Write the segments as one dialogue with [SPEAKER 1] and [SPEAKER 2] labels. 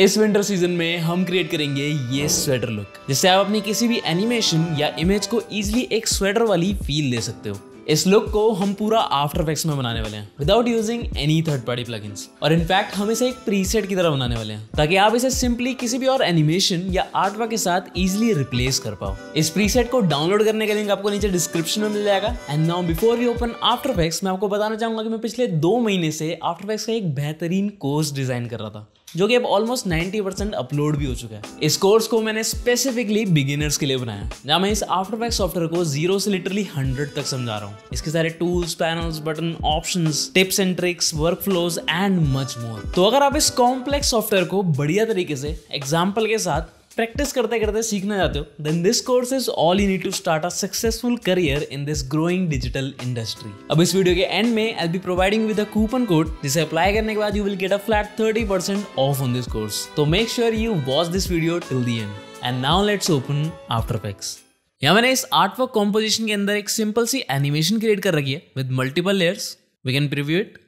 [SPEAKER 1] इस winter season में हम क्रिएट करेंगे ये स्वेटर लुक जिससे आप अपनी किसी भी एनिमेशन या इमेज को इजीली एक स्वेटर वाली फील दे सकते हो इस लुक को हम पूरा आफ्टर इफेक्ट्स में बनाने वाले हैं without using any third party plug और इनफैक्ट हम इसे एक प्रीसेट की तरह बनाने वाले हैं ताकि आप इसे सिंपली किसी भी और एनिमेशन या आर्टवर्क के साथ इजीली रिप्लेस कर पाओ इस प्रीसेट को डाउनलोड करने का लिंक आपको नीचे डिस्क्रिप्शन में मिल जाएगा and now before you open After Effects मैं आपको बताना चाहूंगा कि मैं पिछले दो महीने से आफ्टर इफेक्ट्स का एक बेहतरीन कोर्स डिजाइन कर रहा था जो कि अब ऑलमोस्ट 90 परसेंट अपलोड भी हो चुका है इस कोर्स को मैंने स्पेसिफिकली बिगिनर्स के लिए बनाया जहां मैं इस आफ्टर पैक सॉफ्टवेयर को जीरो से लिटरली हंड्रेड तक समझा रहा हूँ इसके सारे tools panels button option tips and tricks workflows and much more तो अगर आप इस कॉम्प्लेक्स सॉफ्टवेयर को बढ़िया तरीके से एग्जाम्पल के साथ प्रैक्टिस करते करते सीखना चाहते हो then this course is all you need to start a successful career in this growing digital industry अब इस वीडियो के एंड में I be providing with a coupon code जिसे अप्लाई करने के बाद you will get a flat 30% off on this course तो make sure you watch this video till the end and now let's open After Effects यहाँ मैंने इस art work composition के अंदर एक सिंपल सी एनिमेशन क्रिएट कर रखी है with multiple layers we can preview it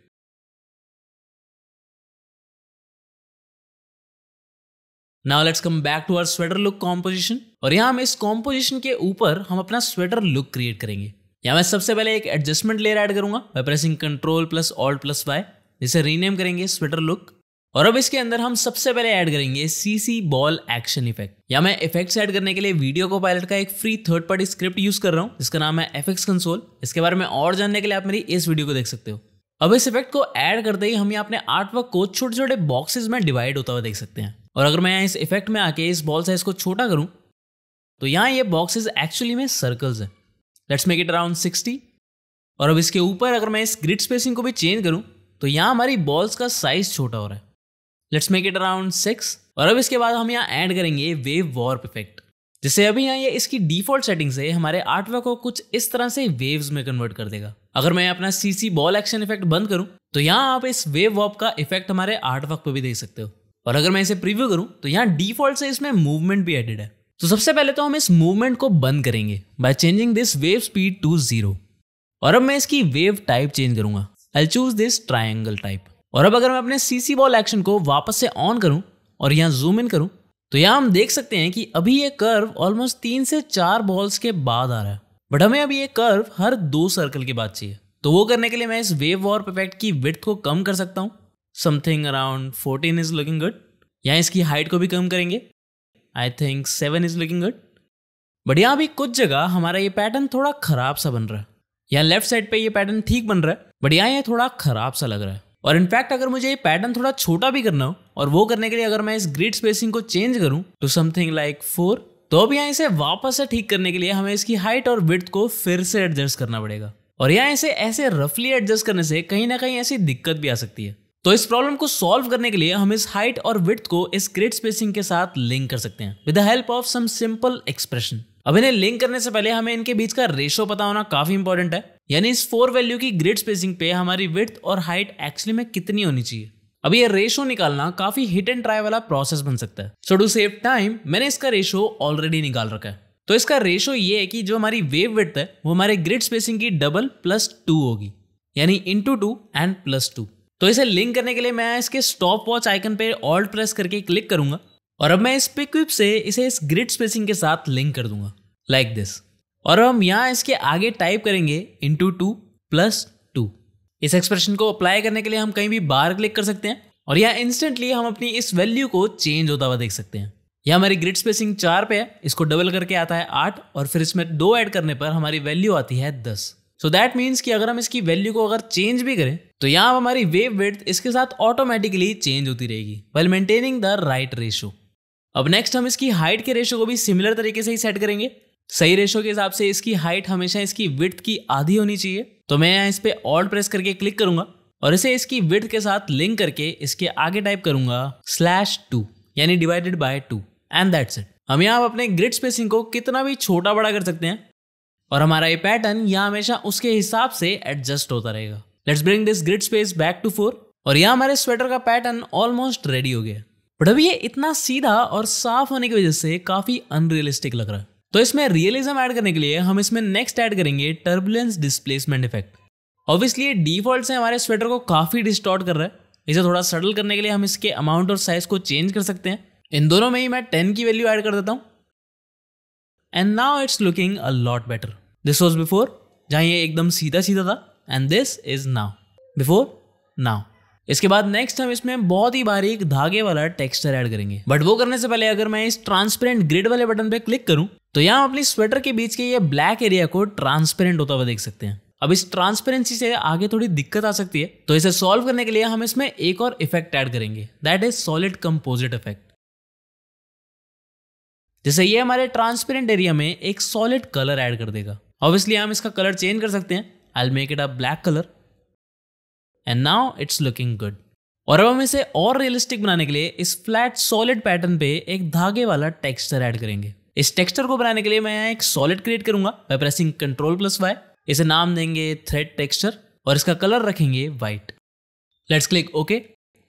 [SPEAKER 1] now let's come back to our sweater look composition और यहाँ हम इस कॉम्पोजिशन के ऊपर हम अपना स्वेटर लुक क्रिएट करेंगे यहाँ मैं सबसे पहले एक एडजस्टमेंट लेयर ऐड करूंगा by pressing control plus alt plus Y जिसे रीनेम करेंगे स्वेटर लुक और अब इसके अंदर हम सबसे पहले ऐड करेंगे सीसी बॉल एक्शन इफेक्ट या मैं इफेक्ट्स ऐड करने के लिए वीडियो को पायलट का एक free third party script use कर रहा हूँ जिसका नाम है एफेक्ट्स कंसोल इसके बारे में और जानने के लिए आप मेरी इस वीडियो को देख सकते हो अब इस इफेक्ट को ऐड करते ही हम यहाँ अपने आर्टवर्क को छोटे छोटे बॉक्सेज में डिवाइड होता हुआ देख सकते हैं और अगर मैं इस इफेक्ट में आके इस बॉल साइज को छोटा करूँ तो यहाँ ये बॉक्सेस एक्चुअली में सर्कल्स हैं let's make it around sixty और अब इसके ऊपर अगर मैं इस ग्रिड स्पेसिंग को भी चेंज करूँ तो यहाँ हमारी बॉल्स का साइज छोटा हो रहा है let's make it around six और अब इसके बाद हम यहाँ ऐड करेंगे वेव वॉर्प इफेक्ट जैसे अभी यहाँ ये इसकी डिफॉल्ट सेटिंग से हमारे आर्टवर्क को कुछ इस तरह से वेव्स में कन्वर्ट कर देगा अगर मैं अपना सीसी बॉल एक्शन इफेक्ट बंद करूँ तो यहाँ आप इस वेव वॉप का इफेक्ट हमारे आर्टवर्क पर भी देख सकते हो और अगर मैं इसे प्रीव्यू करूँ तो यहाँ डिफॉल्ट से इसमें मूवमेंट भी एडिड है तो सबसे पहले तो हम इस मूवमेंट को बंद करेंगे by changing this wave speed to zero और अब मैं इसकी वेव टाइप चेंज करूंगा I choose this triangle type और अब अगर मैं अपने सीसी बॉल एक्शन को वापस से ऑन करूं और यहाँ जूम इन करूं तो यहाँ हम देख सकते हैं कि अभी ये कर्व ऑलमोस्ट तीन से चार बॉल्स के बाद आ रहा है बट हमें अभी ये कर्व हर दो सर्कल के बाद चाहिए तो वो करने के लिए मैं इस वेव वॉर इफेक्ट की विथ को कम कर सकता हूँ something around fourteen is looking good या इसकी हाइट को भी कम करेंगे I think seven is looking good but यहाँ भी कुछ जगह हमारा ये पैटर्न थोड़ा ख़राब सा बन रहा है यहाँ लेफ्ट साइड पे ये पैटर्न ठीक बन रहा है बट यहाँ ये थोड़ा ख़राब सा लग रहा है और इनफैक्ट अगर मुझे ये पैटर्न थोड़ा छोटा भी करना हो और वो करने के लिए अगर मैं इस ग्रिड स्पेसिंग को चेंज करूँ टू समथिंग लाइक फोर तो अब यहाँ इसे वापस से ठीक करने के लिए हमें इसकी हाइट और विथ को फिर से एडजस्ट करना पड़ेगा और यहाँ इसे ऐसे रफली एडजस्ट करने से कहीं ना कहीं ऐसी दिक्कत भी आ सकती है तो इस प्रॉब्लम को सॉल्व करने के लिए हम इस हाइट और विथ को इस ग्रेड स्पेसिंग के साथ लिंक कर सकते हैं with the help of some simple expression अब इन्हें लिंक करने से पहले हमें इनके बीच का रेशो पता होना काफी इंपॉर्टेंट है यानी इस फोर वैल्यू की ग्रेड स्पेसिंग पे हमारी विथ और हाइट एक्चुअली में कितनी होनी चाहिए अब ये रेशो निकालना काफी हिट एंड ट्राई वाला प्रोसेस बन सकता है सो टू सेव टाइम मैंने इसका रेशो ऑलरेडी निकाल रखा है तो इसका रेशो ये है कि जो हमारी वेव विथ है वो हमारे ग्रिड स्पेसिंग की डबल प्लस टू होगी यानी into two and plus two तो इसे लिंक करने के लिए मैं इसके स्टॉप वॉच आइकन पर ऑल्ट प्रेस करके क्लिक करूंगा और अब मैं इस पिक्विप से इसे इस ग्रिड स्पेसिंग के साथ लिंक कर दूंगा लाइक like दिस और हम यहाँ इसके आगे टाइप करेंगे इंटू टू प्लस टू इस एक्सप्रेशन को अप्लाई करने के लिए हम कहीं भी बाहर क्लिक कर सकते हैं और यहाँ इंस्टेंटली हम अपनी इस वैल्यू को चेंज होता हुआ देख सकते हैं यह हमारी ग्रिड स्पेसिंग चार पे है इसको डबल करके आता है आठ और फिर इसमें दो ऐड करने पर हमारी वैल्यू आती है दस सो दैट मीन्स कि अगर हम इसकी वैल्यू को अगर चेंज भी करें तो यहाँ हमारी वेव वेथ इसके साथ ऑटोमेटिकली चेंज होती रहेगी well maintaining the right ratio अब नेक्स्ट हम इसकी हाइट के रेशो को भी सिमिलर तरीके से ही सेट करेंगे सही रेशो के हिसाब से इसकी हाइट हमेशा इसकी विथ की आधी होनी चाहिए तो मैं यहाँ इस पर ऑल्ट प्रेस करके क्लिक करूंगा और इसे इसकी विथ के साथ लिंक करके इसके आगे टाइप करूंगा स्लैश टू यानी divided by two and that's it हम यहाँ अपने ग्रिड स्पेसिंग को कितना भी छोटा बड़ा कर सकते हैं और हमारा ये पैटर्न यहाँ हमेशा उसके हिसाब से एडजस्ट होता रहेगा let's bring this grid space back to four और यहाँ हमारे स्वेटर का पैटर्न ऑलमोस्ट रेडी हो गया बट अभी ये इतना सीधा और साफ होने की वजह से काफी अनरियलिस्टिक लग रहा है तो इसमें रियलिज्म ऐड करने के लिए हम इसमें नेक्स्ट ऐड करेंगे टर्बुलेंस डिस्प्लेसमेंट इफेक्ट ऑब्वियसली ये डिफॉल्ट से हमारे स्वेटर को काफी डिस्टॉर्ट कर रहा है इसे थोड़ा सटल करने के लिए हम इसके अमाउंट और साइज को चेंज कर सकते हैं इन दोनों में ही मैं टेन की वैल्यू ऐड कर देता हूँ and now it's looking a lot better this was before जहाँ ये एकदम सीधा सीधा था and this is now before now इसके बाद नेक्स्ट हम इसमें बहुत ही बारीक धागे वाला टेक्सचर ऐड करेंगे बट वो करने से पहले अगर मैं इस ट्रांसपेरेंट ग्रिड वाले बटन पे क्लिक करूं तो यहाँ अपनी स्वेटर के बीच के ये ब्लैक एरिया को ट्रांसपेरेंट होता हुआ देख सकते हैं अब इस ट्रांसपेरेंसी से आगे थोड़ी दिक्कत आ सकती है तो इसे सॉल्व करने के लिए हम इसमें एक और इफेक्ट ऐड करेंगे that is solid composite effect जैसे ये हमारे ट्रांसपेरेंट एरिया में एक सॉलिड कलर ऐड कर देगा ऑब्वियसली हम इसका कलर चेंज कर सकते हैं I'll make it a black color. And now it's looking good. और अब हम इसे और रियलिस्टिक बनाने के लिए इस फ्लैट सॉलिड पैटर्न पे एक धागे वाला टेक्सचर ऐड करेंगे इस टेक्सचर को बनाने के लिए मैं एक सॉलिड क्रिएट करूंगा by pressing control plus Y इसे नाम देंगे थ्रेड टेक्सचर और इसका कलर रखेंगे व्हाइट लेट्स क्लिक ओके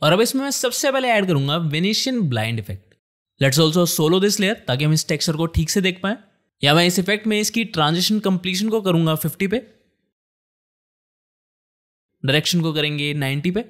[SPEAKER 1] और अब इसमें मैं सबसे पहले ऐड करूंगा Venetian blind effect let's also solo this layer ताकि हम इस टेक्सचर को ठीक से देख पाए या मैं इस इफेक्ट में इसकी ट्रांजिशन कंप्लीशन को करूंगा 50 पे डायरेक्शन को करेंगे 90 पे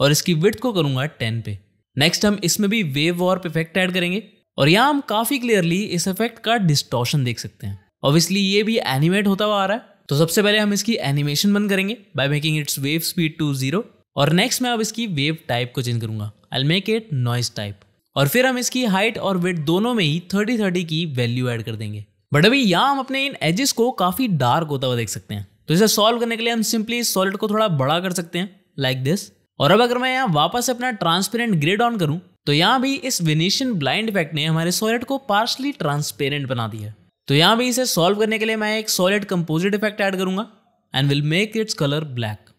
[SPEAKER 1] और इसकी विथ को करूंगा 10 पे नेक्स्ट हम इसमें भी वेव वॉर्प इफेक्ट ऐड करेंगे और यहाँ हम काफ़ी क्लियरली इस इफेक्ट का डिस्टॉशन देख सकते हैं ऑब्वियसली ये भी एनिमेट होता हुआ आ रहा है तो सबसे पहले हम इसकी एनिमेशन बंद करेंगे by making its wave speed to zero और नेक्स्ट मैं अब इसकी वेव टाइप को चेंज करूंगा I make it noise type और फिर हम इसकी हाइट और वेट दोनों में ही थर्टी थर्टी की वैल्यू ऐड कर देंगे बट अभी यहाँ हम अपने इन एजेस को काफ़ी डार्क होता हुआ देख सकते हैं तो इसे सॉल्व करने के लिए हम सिंपली इस सॉलिड को थोड़ा बड़ा कर सकते हैं लाइक like दिस और अब अगर मैं यहाँ वापस अपना ट्रांसपेरेंट ग्रेड ऑन करूँ तो यहाँ भी इस वेनिशियन ब्लाइंड इफेक्ट ने हमारे सॉलिड को पार्शली ट्रांसपेरेंट बना दिया तो यहाँ भी इसे सॉल्व करने के लिए मैं एक सॉलिड कंपोजिट इफेक्ट ऐड करूंगा and will make its colour black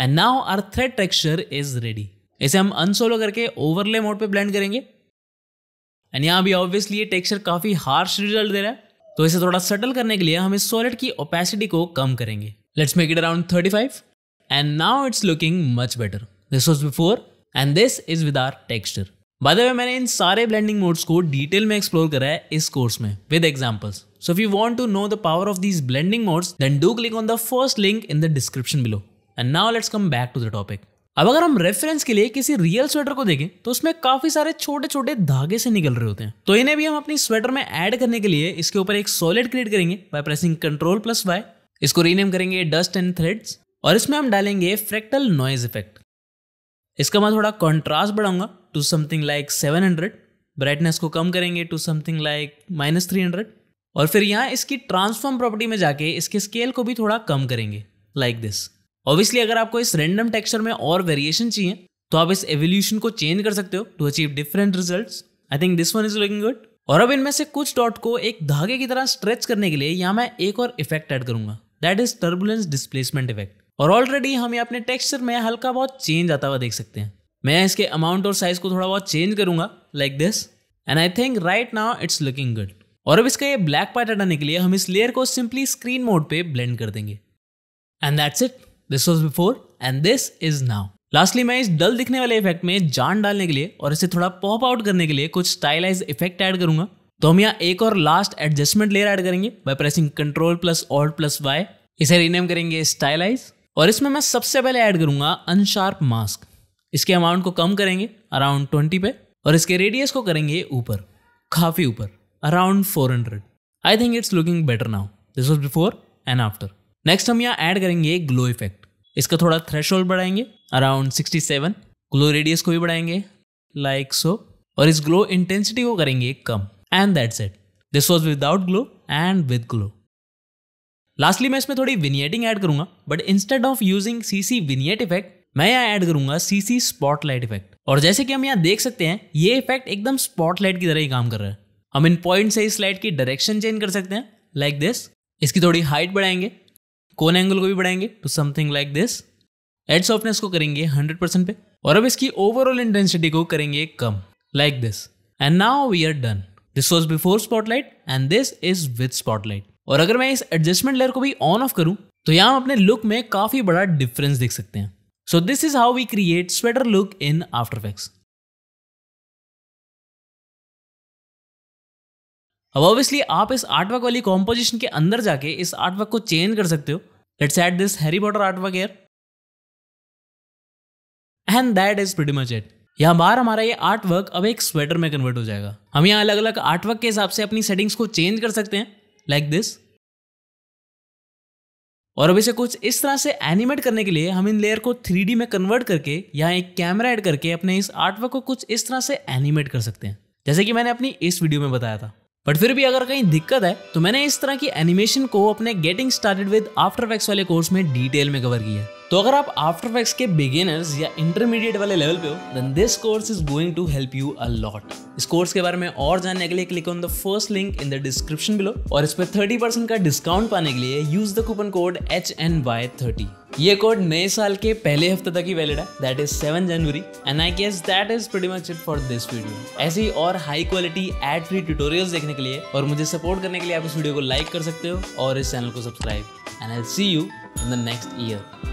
[SPEAKER 1] and now our thread texture is ready इसे हम अनसोलो करके ओवरले मोड पे ब्लेंड करेंगे एंड यहाँ भी ऑब्वियसली ये टेक्सचर काफी हार्श रिजल्ट दे रहा है तो इसे थोड़ा सटल करने के लिए हम इस सॉलिड की ओपेसिटी को कम करेंगे let's make it around 35 and now it's looking much better this was before and this is with our texture by the way मैंने इन सारे ब्लेंडिंग मोड्स को डिटेल में एक्सप्लोर करा है इस कोर्स में with examples so if you want to know the power of these blending modes then do click on the first link in the description below and now let's come back to the topic अब अगर हम reference के लिए किसी real sweater को देखें तो उसमें काफी सारे छोटे छोटे धागे से निकल रहे होते हैं तो इन्हें भी हम अपनी स्वेटर में ऐड करने के लिए इसके ऊपर एक सॉलिड क्रिएट करेंगे by pressing control plus Y इसको रीनेम करेंगे डस्ट एंड थ्रेड्स और इसमें हम डालेंगे फ्रैक्टल नॉइज इफेक्ट इसका मैं थोड़ा कॉन्ट्रास्ट बढ़ाऊंगा to something like seven hundred brightness को कम करेंगे to something like minus three hundred और फिर यहाँ इसकी ट्रांसफॉर्म प्रॉपर्टी में जाके इसके स्केल को भी थोड़ा कम करेंगे लाइक like दिस ऑब्वियसली अगर आपको इस रेंडम टेक्सचर में और वेरिएशन चाहिए तो आप इस एवोल्यूशन को चेंज कर सकते हो to achieve different result I think this one is looking good और अब इनमें से कुछ डॉट को एक धागे की तरह स्ट्रेच करने के लिए यहाँ मैं एक और इफेक्ट ऐड करूंगा that is turbulence displacement effect और ऑलरेडी हम अपने टेक्सचर में हल्का बहुत चेंज आता हुआ देख सकते हैं मैं इसके अमाउंट और साइज को थोड़ा बहुत चेंज करूंगा like this and I think right now it's looking good और अब इसका ये ब्लैक पार्ट हटाने के लिए हम इस लेयर को सिंपली स्क्रीन मोड पे ब्लेंड कर देंगे and that's it this was before and this is now lastly मैं इस डल दिखने वाले इफेक्ट में जान डालने के लिए और इसे थोड़ा पॉप आउट करने के लिए कुछ स्टाइलाइज इफेक्ट ऐड करूंगा तो हम यहाँ एक और लास्ट एडजस्टमेंट लेयर ऐड करेंगे by pressing control plus alt plus Y इसे रीनेम करेंगे स्टाइलाइज और इसमें मैं सबसे पहले ऐड करूंगा अनशार्प मास्क इसके अमाउंट को कम करेंगे अराउंड ट्वेंटी पे और इसके रेडियस को करेंगे ऊपर काफ़ी ऊपर around four hundred I think it's looking better now this was before and after next हम यहाँ ऐड करेंगे ग्लो इफेक्ट इसका थोड़ा थ्रेश बढ़ाएंगे around sixty seven glow radius को भी बढ़ाएंगे लाइक like सो so, और इस ग्लो इंटेंसिटी को करेंगे कम and that's it this was without glow and with glow lastly मैं इसमें थोड़ी विनियटिंग ऐड करूंगा but instead of using CC vignette effect मैं यहाँ ऐड करूंगा सीसी स्पॉटलाइट इफेक्ट और जैसे कि हम यहाँ देख सकते हैं ये इफेक्ट एकदम स्पॉटलाइट की तरह ही काम कर रहा है हम इन पॉइंट से इस लाइट की डायरेक्शन चेंज कर सकते हैं लाइक like दिस इसकी थोड़ी हाइट बढ़ाएंगे कोन एंगल को भी बढ़ाएंगे to something like this edge softness को करेंगे हंड्रेड परसेंट पे और अब इसकी ओवरऑल इंटेंसिटी को करेंगे कम like this and now we are done this was before spotlight and this is with spotlight और अगर मैं इस एडजस्टमेंट लेयर को भी ऑन ऑफ करूं तो यहां अपने लुक में काफी बड़ा डिफरेंस देख सकते हैं so this is how we create sweater look in After Effects अब ऑब्वियसली आप इस आर्टवर्क वाली कॉम्पोजिशन के अंदर जाके इस आर्टवर्क को चेंज कर सकते हो let's add this Harry Potter artwork here and that is pretty much it यहाँ बार हमारा ये आर्टवर्क अब एक स्वेटर में कन्वर्ट हो जाएगा हम यहाँ अलग अलग आर्टवर्क के हिसाब से अपनी सेटिंग्स को चेंज कर सकते हैं लाइक like दिस और अब इसे कुछ इस तरह से एनिमेट करने के लिए हम इन लेयर को थ्री में कन्वर्ट करके यहाँ एक कैमरा ऐड करके अपने इस आर्टवर्क को कुछ इस तरह से एनिमेट कर सकते हैं जैसे कि मैंने अपनी इस वीडियो में बताया था बट फिर भी अगर कहीं दिक्कत है तो मैंने इस तरह की एनिमेशन को अपने getting started with After Effects वाले कोर्स में डिटेल में कवर किया तो अगर आप आफ्टर इफेक्ट्स के बिगिनर्स या इंटरमीडिएट वाले लेवल पे हो then this course is going to help you a lot इस कोर्स के बारे में और जानने के लिए click on the first link in the description below और इस पर थर्टी का डिस्काउंट पाने के लिए use the coupon code H N Y thirty ये कोड नए साल के पहले हफ्ते तक ही वैलिड है that is seven January and I guess that is pretty much it for this video ऐसी और high quality ad free tutorials देखने के लिए और मुझे सपोर्ट करने के लिए आप इस वीडियो को लाइक कर सकते हो और इस चैनल को subscribe and I see you in the next year